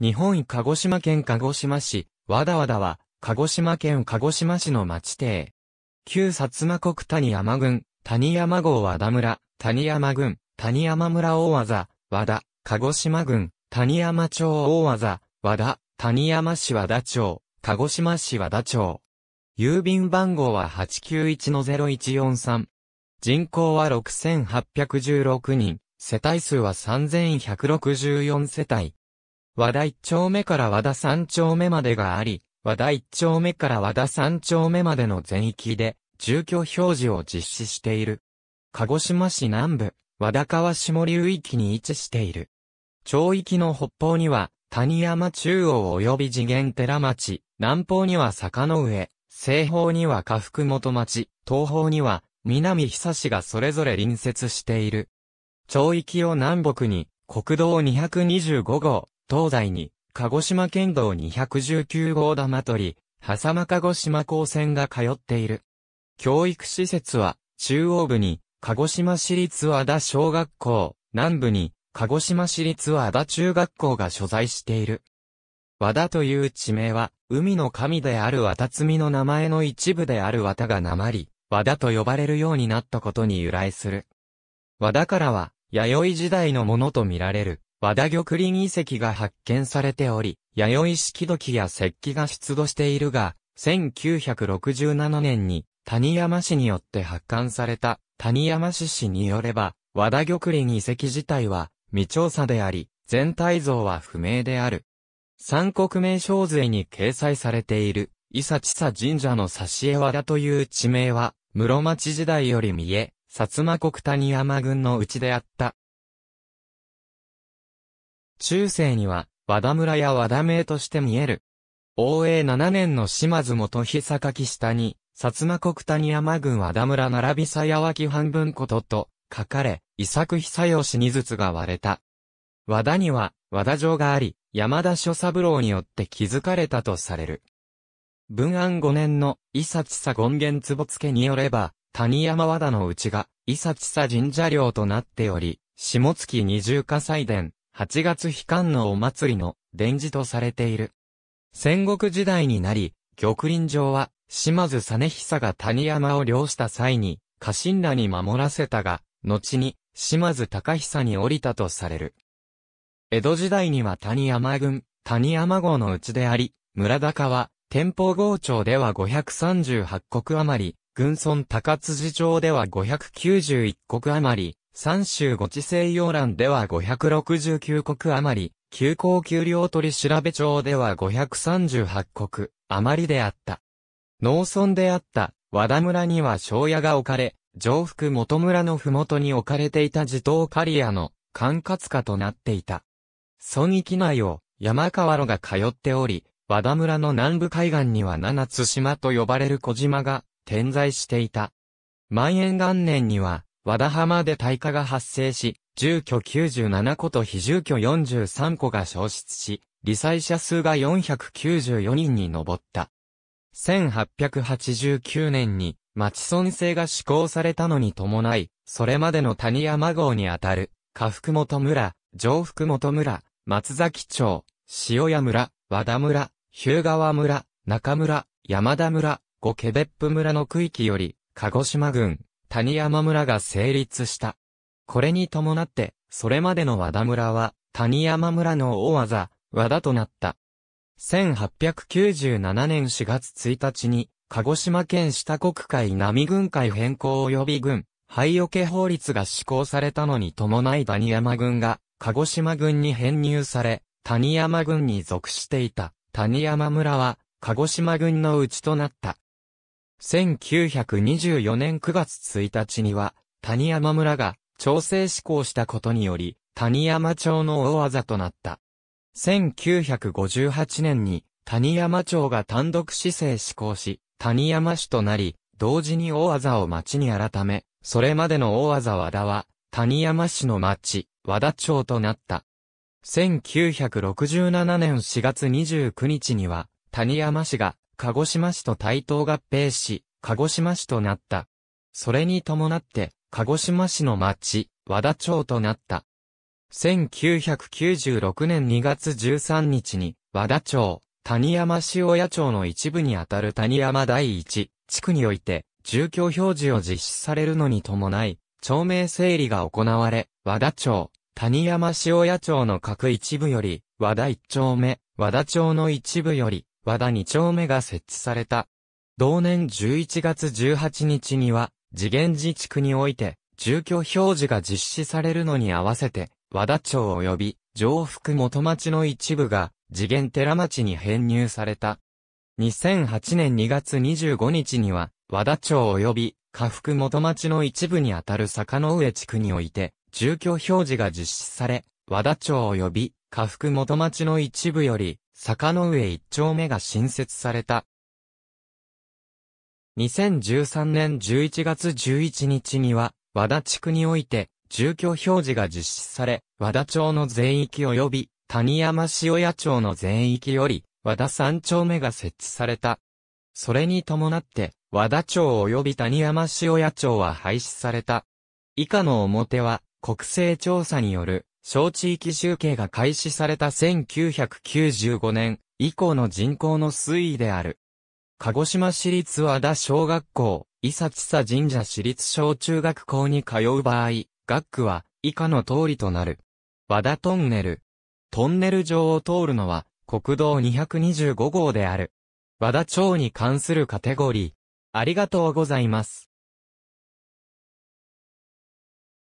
日本鹿児島県鹿児島市、わだわだは、鹿児島県鹿児島市の町邸。旧薩摩国谷山郡、谷山郷和田村、谷山郡、谷山村大和和田、鹿児島郡、谷山町大和和田、谷山市和田町、鹿児島市和田町。郵便番号は891-0143。人口は6816人、世帯数は3164世帯。和田一丁目から和田三丁目までがあり、和田一丁目から和田三丁目までの全域で、住居表示を実施している。鹿児島市南部、和田川下流域に位置している。町域の北方には、谷山中央及び次元寺町、南方には坂の上、西方には下福本町、東方には南久市がそれぞれ隣接している。町域を南北に、国道225号、東西に、鹿児島県道219号玉取、狭間鹿児島高専が通っている。教育施設は、中央部に、鹿児島市立和田小学校、南部に、鹿児島市立和田中学校が所在している。和田という地名は、海の神である和田積の名前の一部である和田がなまり、和田と呼ばれるようになったことに由来する。和田からは、弥生時代のものとみられる、和田玉林遺跡が発見されており、弥生式土器や石器が出土しているが、1967年に谷山市によって発刊された谷山市市によれば、和田玉林遺跡自体は未調査であり、全体像は不明である。三国名称税に掲載されている、伊佐千佐神社の挿絵和田という地名は、室町時代より見え、薩摩国谷山郡のうちであった。中世には、和田村や和田名として見える。応永7年の島津元久垣下に、薩摩国谷山郡和田村並びさわ脇半分ことと、書かれ、伊作久義にずつが割れた。和田には、和田城があり、山田諸三郎によって築かれたとされる。文安5年の伊佐千佐権現坪付によれば、谷山和田の内が、伊佐千佐神社領となっており、下月二重火祭殿、8月悲観のお祭りの伝示とされている。戦国時代になり、玉林城は、島津実久が谷山を漁した際に、家臣らに守らせたが、後に、島津隆久に降りたとされる。江戸時代には谷山軍、谷山号のうちであり、村高は、天保郷町では538国余り、軍村高辻町では591国余り、三州五地西洋欄では569国余り、急行給料取調べ帳では538国余りであった。農村であった和田村には庄屋が置かれ、上福元村の麓に置かれていた地頭刈屋の管轄下となっていた。村域内を山川路が通っており、和田村の南部海岸には七津島と呼ばれる小島が点在していた。万延元年には和田浜で大火が発生し、住居97戸と非住居43戸が消失し、罹災者数が494人に上った。1889年に町村制が施行されたのに伴い、それまでの谷山郷にあたる、下福本村、上福本村、松崎町、塩屋村、和田村、日向川村、中村、山田村、五ケ別府村の区域より、鹿児島郡、谷山村が成立した。これに伴って、それまでの和田村は、谷山村の大技、和田となった。1897年4月1日に、鹿児島県下国会並軍会変更及び軍、廃除法律が施行されたのに伴い谷山軍が、鹿児島軍に編入され、谷山軍に属していた、谷山村は、鹿児島軍のうちとなった。1924年9月1日には、谷山村が調整施行したことにより、谷山町の大技となった。1958年に谷山町が単独市政施行し、谷山市となり、同時に大技を町に改め、それまでの大技和田は、谷山市の町、和田町となった。1967年4月29日には、谷山市が鹿児島市と対等合併し、鹿児島市となった。それに伴って、鹿児島市の町、和田町となった。1996年2月13日に、和田町、谷山市屋町の一部にあたる谷山第一地区において、住居表示を実施されるのに伴い、町名整理が行われ、和田町、谷山市屋町の各一部より、和田一丁目、和田町の一部より、和田2丁目が設置された。同年11月18日には、次元自治区において、住居表示が実施されるのに合わせて、和田町及び、上福元町の一部が、次元寺町に編入された。2008年2月25日には、和田町及び、下福元町の一部にあたる坂の上地区において、住居表示が実施され、和田町及び、下福元町の一部より、坂の上一丁目が新設された。2013年11月11日には、和田地区において、住居表示が実施され、和田町の全域及び、谷山塩屋町の全域より、和田三丁目が設置された。それに伴って、和田町及び谷山塩屋町は廃止された。以下の表は、国勢調査による小地域集計が開始された1995年以降の人口の推移である。鹿児島市立和田小学校、伊佐千佐神社市立小中学校に通う場合、学区は以下の通りとなる。和田トンネル。トンネル上を通るのは国道225号である。和田町に関するカテゴリー。ありがとうございます。